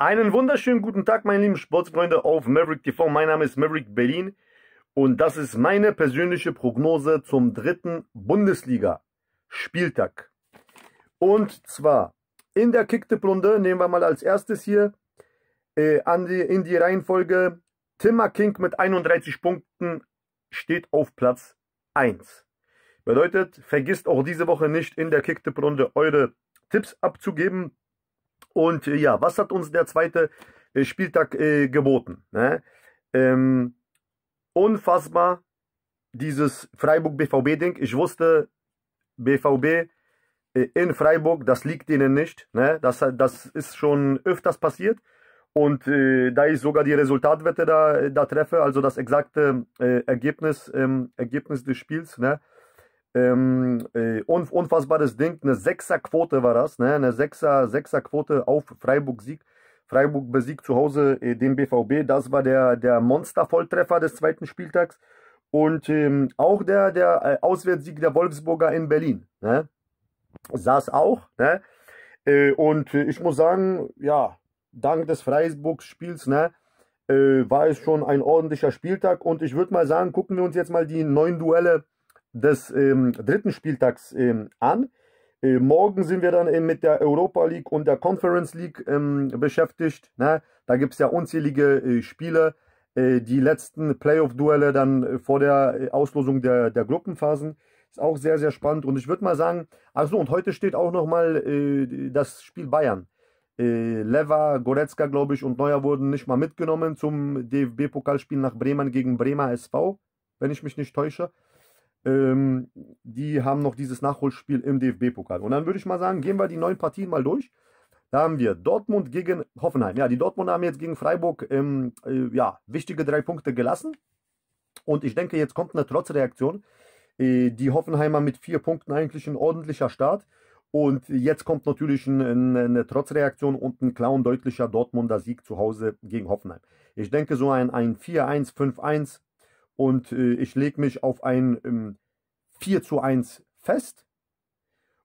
Einen wunderschönen guten Tag, meine lieben Sportsfreunde auf Maverick TV. Mein Name ist Maverick Berlin und das ist meine persönliche Prognose zum dritten Bundesliga-Spieltag. Und zwar in der Kicktipp-Runde nehmen wir mal als erstes hier äh, die, in die Reihenfolge Timmer King mit 31 Punkten steht auf Platz 1. Bedeutet, vergisst auch diese Woche nicht in der Kicktipp-Runde eure Tipps abzugeben. Und äh, ja, was hat uns der zweite äh, Spieltag äh, geboten? Ne? Ähm, unfassbar, dieses Freiburg-BVB-Ding. Ich wusste, BVB äh, in Freiburg, das liegt ihnen nicht. Ne? Das, das ist schon öfters passiert. Und äh, da ich sogar die Resultatwette da, äh, da treffe, also das exakte Ergebnis, ähm, Ergebnis des Spiels, ne? Ähm, äh, unfassbares Ding, eine Sechserquote war das, ne? eine Sechser, Sechserquote auf Freiburg-Sieg. Freiburg besiegt zu Hause äh, den BVB. Das war der, der Monster-Volltreffer des zweiten Spieltags. Und ähm, auch der, der äh, Auswärtssieg der Wolfsburger in Berlin. Ne? Saß auch. Ne? Äh, und äh, ich muss sagen, ja, dank des freiburg spiels ne, äh, war es schon ein ordentlicher Spieltag. Und ich würde mal sagen, gucken wir uns jetzt mal die neuen Duelle an des ähm, dritten Spieltags ähm, an. Äh, morgen sind wir dann ähm, mit der Europa League und der Conference League ähm, beschäftigt. Ne? Da gibt es ja unzählige äh, Spiele. Äh, die letzten Playoff-Duelle dann äh, vor der äh, Auslosung der, der Gruppenphasen. Ist auch sehr, sehr spannend. Und ich würde mal sagen, achso, und heute steht auch nochmal äh, das Spiel Bayern. Äh, Lever, Goretzka, glaube ich, und Neuer wurden nicht mal mitgenommen zum DFB-Pokalspiel nach Bremen gegen Bremer SV, wenn ich mich nicht täusche. Ähm, die haben noch dieses Nachholspiel im DFB-Pokal. Und dann würde ich mal sagen, gehen wir die neun Partien mal durch. Da haben wir Dortmund gegen Hoffenheim. Ja, die Dortmunder haben jetzt gegen Freiburg ähm, äh, ja, wichtige drei Punkte gelassen. Und ich denke, jetzt kommt eine Trotzreaktion. Äh, die Hoffenheimer mit vier Punkten eigentlich ein ordentlicher Start. Und jetzt kommt natürlich ein, eine Trotzreaktion und ein klar und deutlicher Dortmunder Sieg zu Hause gegen Hoffenheim. Ich denke, so ein, ein 4-1, 5-1 und äh, ich lege mich auf ein ähm, 4 zu 1 fest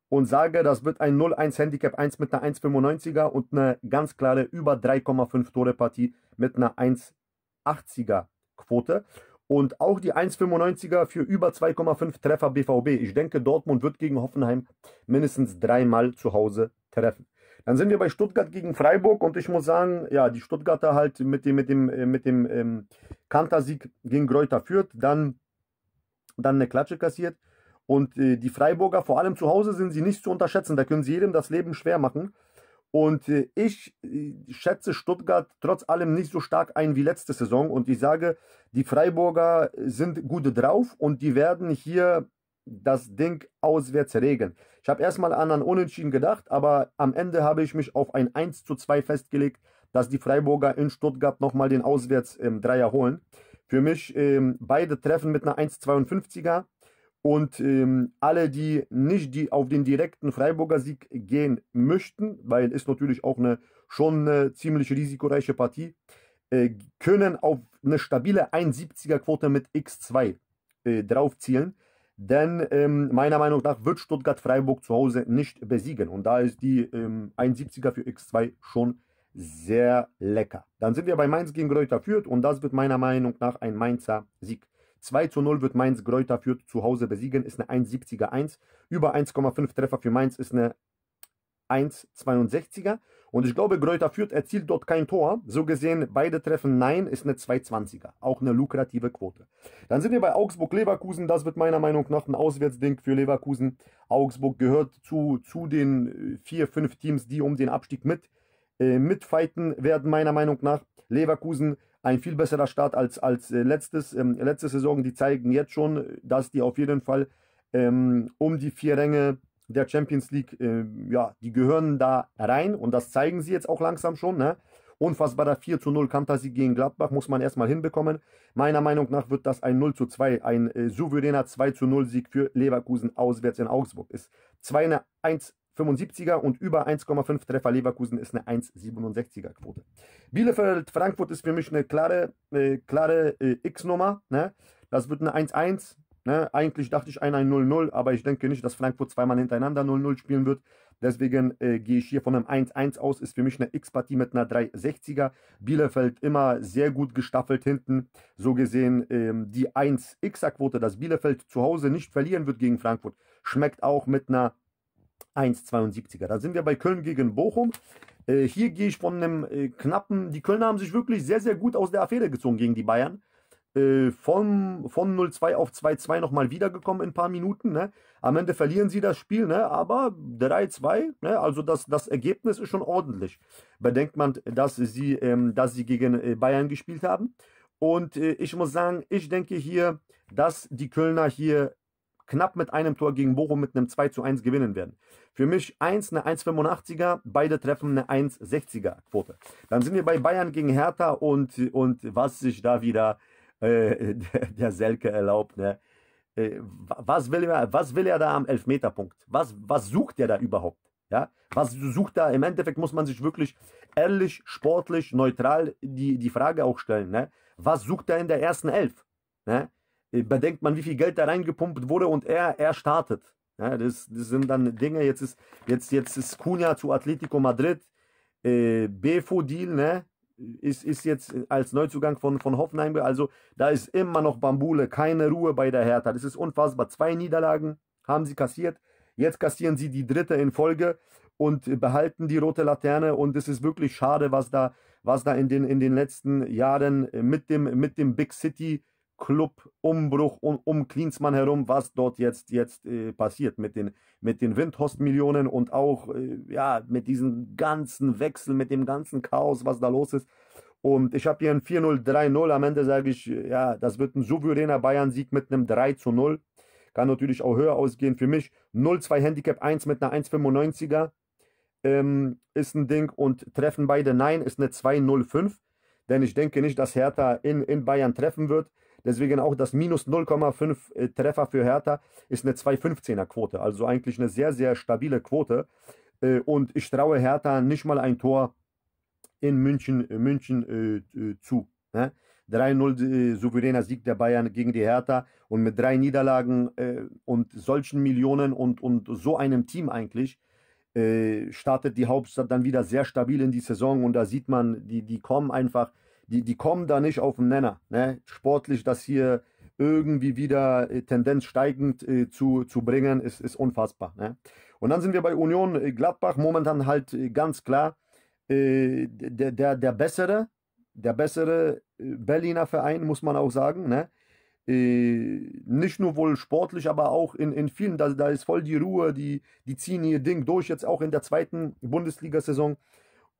und sage, das wird ein 0-1 Handicap 1 mit einer 1,95er und eine ganz klare über 3,5 Tore Partie mit einer 1,80er Quote. Und auch die 1,95er für über 2,5 Treffer BVB. Ich denke, Dortmund wird gegen Hoffenheim mindestens dreimal zu Hause treffen. Dann sind wir bei Stuttgart gegen Freiburg und ich muss sagen, ja, die Stuttgarter halt mit dem, mit dem, äh, mit dem ähm, Kantersieg gegen Greuther führt, dann, dann eine Klatsche kassiert. Und äh, die Freiburger, vor allem zu Hause, sind sie nicht zu unterschätzen. Da können sie jedem das Leben schwer machen. Und äh, ich äh, schätze Stuttgart trotz allem nicht so stark ein wie letzte Saison. Und ich sage, die Freiburger sind gut drauf und die werden hier das Ding auswärts regeln. Ich habe erstmal an einen Unentschieden gedacht, aber am Ende habe ich mich auf ein 1 zu 2 festgelegt, dass die Freiburger in Stuttgart nochmal den Auswärts-Dreier ähm, holen. Für mich ähm, beide Treffen mit einer 1,52er und ähm, alle, die nicht die auf den direkten Freiburger Sieg gehen möchten, weil ist natürlich auch eine schon eine ziemlich risikoreiche Partie, äh, können auf eine stabile 1,70er Quote mit X2 äh, drauf zielen. Denn ähm, meiner Meinung nach wird Stuttgart Freiburg zu Hause nicht besiegen. Und da ist die ähm, 1,70er für X2 schon sehr lecker. Dann sind wir bei Mainz gegen Gräuter Fürth und das wird meiner Meinung nach ein Mainzer Sieg. 2 zu 0 wird Mainz Gräuter Fürth zu Hause besiegen, ist eine 1,70er 1. Über 1,5 Treffer für Mainz ist eine 1,62er. Und ich glaube, Greuther Fürth erzielt dort kein Tor. So gesehen, beide Treffen Nein ist eine 220er. Auch eine lukrative Quote. Dann sind wir bei Augsburg-Leverkusen. Das wird meiner Meinung nach ein Auswärtsding für Leverkusen. Augsburg gehört zu, zu den äh, vier, fünf Teams, die um den Abstieg mit, äh, mitfighten werden, meiner Meinung nach. Leverkusen ein viel besserer Start als, als äh, letztes, ähm, letzte Saison. Die zeigen jetzt schon, äh, dass die auf jeden Fall ähm, um die vier Ränge der Champions League, äh, ja, die gehören da rein und das zeigen sie jetzt auch langsam schon. Ne? Unfassbarer 4 zu 0 Kantersieg gegen Gladbach muss man erstmal hinbekommen. Meiner Meinung nach wird das ein 0 zu 2, ein äh, souveräner 2 zu 0 Sieg für Leverkusen auswärts in Augsburg. Ist 2 eine 175 er und über 1,5 Treffer Leverkusen ist eine 1,67er Quote. Bielefeld, Frankfurt ist für mich eine klare, äh, klare äh, X-Nummer. Ne? Das wird eine 1-1, Ne? Eigentlich dachte ich 1-1-0-0, aber ich denke nicht, dass Frankfurt zweimal hintereinander 0-0 spielen wird. Deswegen äh, gehe ich hier von einem 1-1 aus. Ist für mich eine X-Partie mit einer 360er. Bielefeld immer sehr gut gestaffelt hinten. So gesehen ähm, die 1-Xer-Quote, dass Bielefeld zu Hause nicht verlieren wird gegen Frankfurt, schmeckt auch mit einer 1 72 er Da sind wir bei Köln gegen Bochum. Äh, hier gehe ich von einem äh, knappen. Die Kölner haben sich wirklich sehr, sehr gut aus der Affäre gezogen gegen die Bayern äh, von 0-2 auf 2-2 nochmal wiedergekommen in ein paar Minuten. Ne? Am Ende verlieren sie das Spiel, ne? aber 3-2, ne? also das, das Ergebnis ist schon ordentlich. Bedenkt man, dass sie, ähm, dass sie gegen äh, Bayern gespielt haben. Und äh, ich muss sagen, ich denke hier, dass die Kölner hier knapp mit einem Tor gegen Bochum mit einem 2 1 gewinnen werden. Für mich 1 eine 1,85er, beide treffen eine 1,60er Quote. Dann sind wir bei Bayern gegen Hertha und, und was sich da wieder äh, der, Selke erlaubt. Ne? Äh, was, will er, was will er da am Elfmeterpunkt? Was, was sucht er da überhaupt? Ja? Was sucht er? Im Endeffekt muss man sich wirklich ehrlich, sportlich, neutral die, die Frage auch stellen. Ne? Was sucht er in der ersten Elf? Ne? Äh, bedenkt man, wie viel Geld da reingepumpt wurde und er, er startet. Ja, das, das sind dann Dinge, jetzt ist, jetzt, jetzt ist Cunha zu Atletico Madrid, äh, Befo-Deal, ne? ist, ist jetzt als Neuzugang von, von Hoffenheim. Also da ist immer noch Bambule, keine Ruhe bei der Hertha. Das ist unfassbar. Zwei Niederlagen haben sie kassiert. Jetzt kassieren sie die dritte in Folge und behalten die rote Laterne. Und es ist wirklich schade, was da, was da in, den, in den letzten Jahren mit dem, mit dem Big City Clubumbruch und um Klinsmann herum, was dort jetzt, jetzt äh, passiert mit den, mit den Windhorst-Millionen und auch äh, ja, mit diesem ganzen Wechsel, mit dem ganzen Chaos, was da los ist. Und ich habe hier ein 4-0, 3-0. Am Ende sage ich, äh, ja, das wird ein souveräner Bayern-Sieg mit einem 3-0. Kann natürlich auch höher ausgehen für mich. 0-2 Handicap 1 mit einer 1,95er ähm, ist ein Ding. Und treffen beide Nein ist eine 2-0-5. Denn ich denke nicht, dass Hertha in, in Bayern treffen wird. Deswegen auch das minus 0,5 äh, Treffer für Hertha ist eine 2,15er Quote. Also eigentlich eine sehr, sehr stabile Quote. Äh, und ich traue Hertha nicht mal ein Tor in München, äh, München äh, zu. Ne? 3-0 äh, souveräner Sieg der Bayern gegen die Hertha und mit drei Niederlagen äh, und solchen Millionen und, und so einem Team eigentlich äh, startet die Hauptstadt dann wieder sehr stabil in die Saison und da sieht man, die, die kommen einfach die, die kommen da nicht auf den Nenner. Ne? Sportlich, das hier irgendwie wieder äh, Tendenz steigend äh, zu, zu bringen, ist, ist unfassbar. Ne? Und dann sind wir bei Union äh, Gladbach momentan halt äh, ganz klar äh, der, der, der bessere, der bessere Berliner Verein, muss man auch sagen. Ne? Äh, nicht nur wohl sportlich, aber auch in, in vielen, da, da ist voll die Ruhe, die, die ziehen ihr Ding durch, jetzt auch in der zweiten Bundesliga-Saison.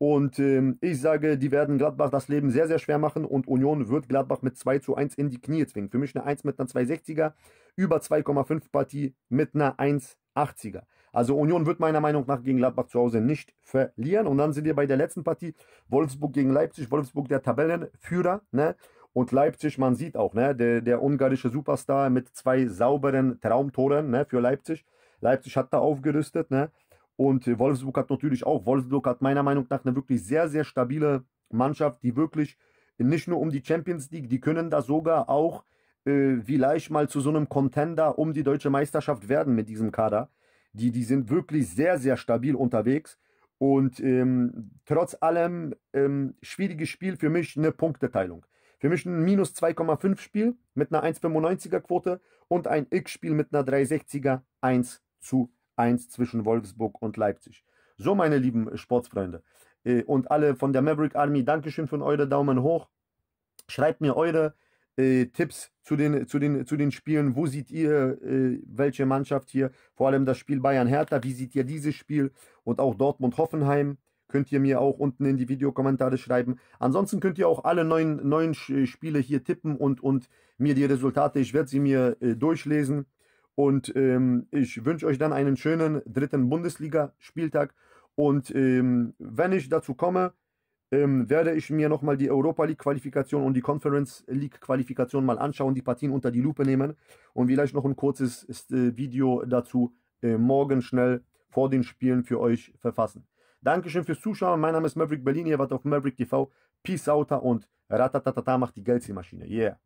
Und ähm, ich sage, die werden Gladbach das Leben sehr, sehr schwer machen und Union wird Gladbach mit 2 zu 1 in die Knie zwingen. Für mich eine 1 mit einer 260er, über 2,5 Partie mit einer 180er. Also Union wird meiner Meinung nach gegen Gladbach zu Hause nicht verlieren. Und dann sind wir bei der letzten Partie, Wolfsburg gegen Leipzig. Wolfsburg der Tabellenführer, ne? Und Leipzig, man sieht auch, ne, der, der ungarische Superstar mit zwei sauberen Traumtoren ne, für Leipzig. Leipzig hat da aufgerüstet, ne? Und Wolfsburg hat natürlich auch. Wolfsburg hat meiner Meinung nach eine wirklich sehr, sehr stabile Mannschaft, die wirklich nicht nur um die Champions League, die können da sogar auch äh, vielleicht mal zu so einem Contender um die deutsche Meisterschaft werden mit diesem Kader. Die, die sind wirklich sehr, sehr stabil unterwegs. Und ähm, trotz allem ähm, schwieriges Spiel für mich eine Punkteteilung. Für mich ein minus 2,5 Spiel mit einer 1,95er Quote und ein X-Spiel mit einer 360er 1 zu 1 zwischen Wolfsburg und Leipzig. So, meine lieben Sportsfreunde äh, und alle von der Maverick Army, Dankeschön für eure Daumen hoch. Schreibt mir eure äh, Tipps zu den, zu, den, zu den Spielen. Wo seht ihr, äh, welche Mannschaft hier? Vor allem das Spiel Bayern-Hertha. Wie seht ihr dieses Spiel? Und auch Dortmund-Hoffenheim könnt ihr mir auch unten in die Videokommentare schreiben. Ansonsten könnt ihr auch alle neuen, neuen Spiele hier tippen und, und mir die Resultate, ich werde sie mir äh, durchlesen. Und ähm, ich wünsche euch dann einen schönen dritten Bundesliga-Spieltag. Und ähm, wenn ich dazu komme, ähm, werde ich mir nochmal die Europa League-Qualifikation und die Conference League-Qualifikation mal anschauen, die Partien unter die Lupe nehmen und vielleicht noch ein kurzes äh, Video dazu äh, morgen schnell vor den Spielen für euch verfassen. Dankeschön fürs Zuschauen. Mein Name ist Maverick Berlin. Ihr wart auf Maverick TV. Peace out und ratatatata macht die Geldseemaschine. Yeah.